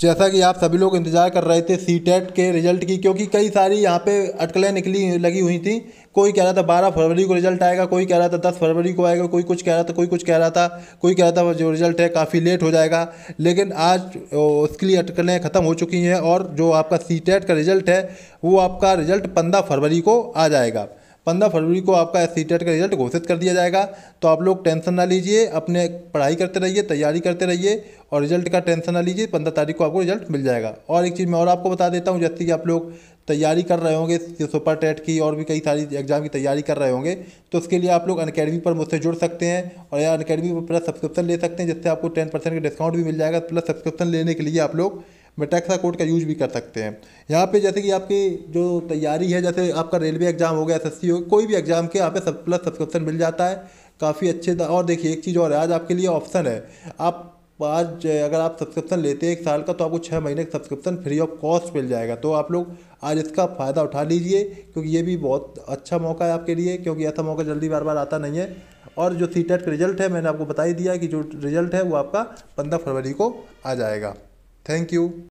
जैसा कि आप सभी लोग इंतज़ार कर रहे थे सी टेट e के रिजल्ट की क्योंकि कई सारी यहाँ पे अटकलें निकली लगी हुई थी कोई कह रहा था बारह फरवरी को रिजल्ट आएगा कोई कह रहा था दस फरवरी को आएगा कोई कुछ कह रहा था कोई कुछ कह रहा था कोई कह रहा था जो रिजल्ट है काफ़ी लेट हो जाएगा लेकिन आज उसके लिए अटकलें ख़त्म हो चुकी हैं और जो आपका सी टेट e का रिजल्ट है वो आपका रिजल्ट पंद्रह फरवरी को आ जाएगा पंद्रह फरवरी को आपका सी e का रिजल्ट घोषित कर दिया जाएगा तो आप लोग टेंशन ना लीजिए अपने पढ़ाई करते रहिए तैयारी करते रहिए और रिजल्ट का टेंशन ना लीजिए पंद्रह तारीख को आपको रिजल्ट मिल जाएगा और एक चीज़ मैं और आपको बता देता हूँ जैसे कि आप लोग तैयारी कर रहे होंगे सुपर टेट की और भी कई सारी एग्जाम की तैयारी कर रहे होंगे तो उसके लिए आप लोग अनकेडमी पर मुझसे जुड़ सकते हैं और या अनकेडमी पर प्लस सब्सक्रिप्शन ले सकते हैं जिससे आपको टेन परसेंट का डिस्काउंट भी मिल जाएगा प्लस सब्सक्रिप्शन लेने के लिए आप लोग मेटाक्सा कोड का यूज भी कर सकते हैं यहाँ पे जैसे कि आपकी जो तैयारी है जैसे आपका रेलवे एग्जाम हो गया एस हो गया कोई भी एग्जाम के यहाँ पे सब प्लस सब्सक्रिप्शन मिल जाता है काफ़ी अच्छे और देखिए एक चीज़ और आज आपके लिए ऑप्शन है आप आज अगर आप सब्सक्रिप्शन लेते हैं एक साल का तो आपको छः महीने का सब्सक्रिप्शन फ्री ऑफ कॉस्ट मिल जाएगा तो आप लोग आज इसका फ़ायदा उठा लीजिए क्योंकि ये भी बहुत अच्छा मौका है आपके लिए क्योंकि ऐसा मौका जल्दी बार बार आता नहीं है और जो सी टेट e का रिजल्ट है मैंने आपको बता ही दिया कि जो रिजल्ट है वो आपका पंद्रह फरवरी को आ जाएगा थैंक यू